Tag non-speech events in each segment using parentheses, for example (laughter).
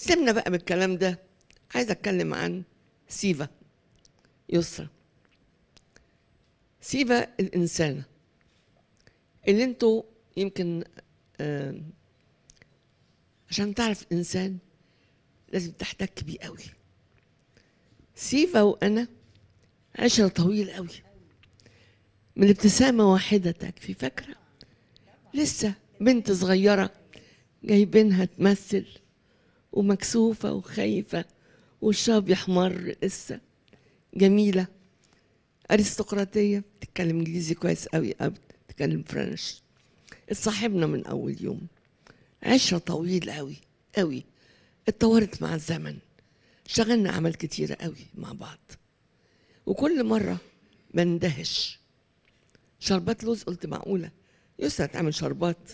سيبنا بقى من الكلام ده عايزه اتكلم عن سيفا يسرا سيفا الانسانه اللي انتوا يمكن آه، عشان تعرف انسان لازم تحتك بيه قوي سيفا وانا عشرة طويل قوي من ابتسامة واحدة تكفي فاكرة لسه بنت صغيرة جايبينها تمثل ومكسوفة وخايفة وشها بيحمر لسه جميلة أرستقراطية بتتكلم إنجليزي كويس قوي قوي بتتكلم فرنش اتصاحبنا من أول يوم عشرة طويلة قوي قوي اتطورت مع الزمن شغلنا عمل كتيرة قوي مع بعض وكل مرة بندهش شربات لوز قلت معقولة يسرى تعمل شربات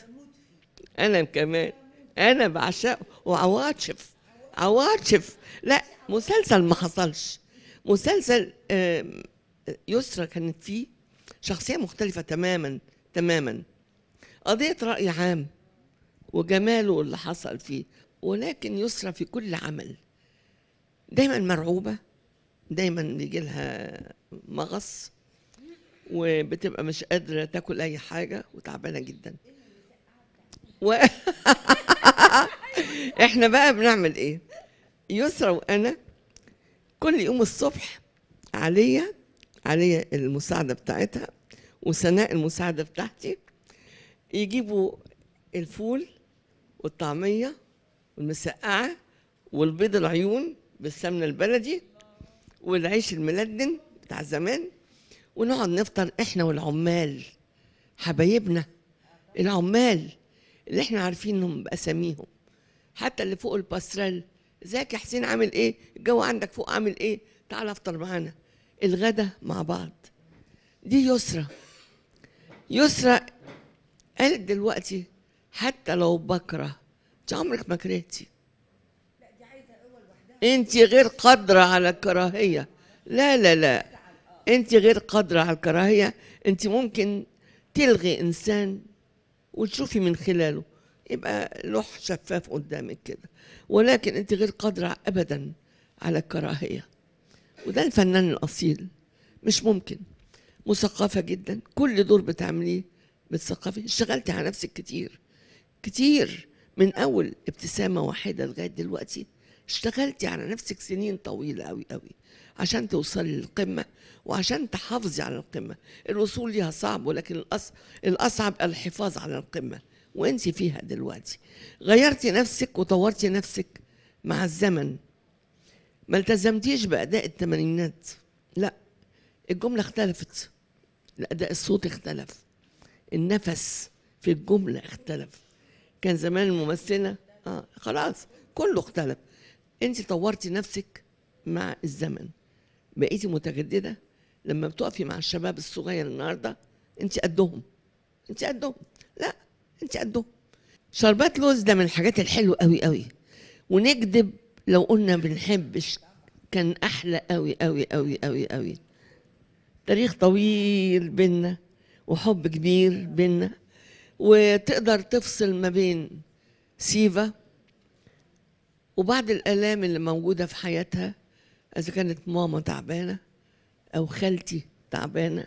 أنا كمان انا بعشق وعواطف عواطف لا مسلسل ما حصلش مسلسل يسرى كانت فيه شخصيه مختلفه تماما تماما قضيه راي عام وجماله اللي حصل فيه ولكن يسرى في كل عمل دايما مرعوبه دايما بيجي لها مغص وبتبقى مش قادره تاكل اي حاجه وتعبانه جدا و (laughs) احنا بقى بنعمل ايه يسرا وانا كل يوم الصبح عليا عليا المساعده بتاعتها وسناء المساعده بتاعتي يجيبوا الفول والطعميه والمسقعه والبيض العيون بالسمنه البلدي والعيش الملدن بتاع زمان ونقعد نفطر احنا والعمال حبايبنا العمال اللي احنا عارفينهم باساميهم حتى اللي فوق الباسترال ازيك يا حسين عامل ايه الجو عندك فوق عامل ايه تعال افطر معانا الغدا مع بعض دي يسرى يسرى قالت دلوقتي حتى لو بكره انت عمرك ما كرهتي انت غير قادره على الكراهيه لا لا لا انت غير قادره على الكراهيه انت ممكن تلغي انسان وتشوفي من خلاله يبقى لوح شفاف قدامك كده ولكن انت غير قادره ابدا على الكراهيه وده الفنان الاصيل مش ممكن مثقفه جدا كل دور بتعمليه بتثقفي اشتغلتي على نفسك كتير كتير من اول ابتسامه واحده لغايه دلوقتي اشتغلتي على نفسك سنين طويله قوي قوي عشان توصلي للقمه وعشان تحافظي على القمه الوصول ليها صعب ولكن الأصعب الحفاظ على القمه وانت فيها دلوقتي غيرتي نفسك وطورتي نفسك مع الزمن ما التزمتيش باداء الثمانينات لا الجمله اختلفت الاداء الصوتي اختلف النفس في الجمله اختلف كان زمان الممثله اه خلاص كله اختلف انت طورتي نفسك مع الزمن بقيتي متجدده لما بتقفي مع الشباب الصغير النهارده انت قدهم انت قدهم انت قده شربات لوز ده من الحاجات الحلوه قوي قوي ونكذب لو قلنا بنحبش كان احلى قوي قوي قوي قوي قوي تاريخ طويل بينا وحب كبير بينا وتقدر تفصل ما بين سيفا وبعض الالام اللي موجوده في حياتها اذا كانت ماما تعبانه او خالتي تعبانه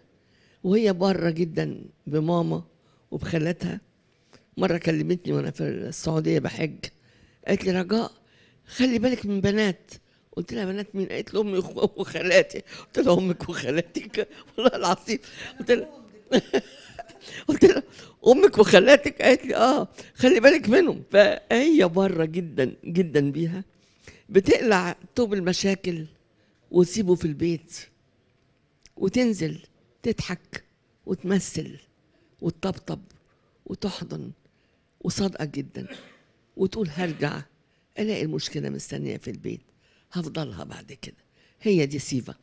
وهي بره جدا بماما وبخالتها مره كلمتني وانا في السعوديه بحج قالت لي رجاء خلي بالك من بنات قلت لها بنات مين قالت لي امي (laughs) وخالاتي قلت لها امك وخالاتك (laughs) والله العظيم قلت لها (laughs) قلت لها امك وخالاتك قالت لي اه خلي بالك منهم فهي بره جدا جدا بيها بتقلع توب المشاكل وتسيبه في البيت وتنزل تضحك وتمثل وتطبطب وتحضن وصادقة جدا وتقول هرجع ألاقي المشكلة مستنية في البيت هفضلها بعد كده هي دي سيفا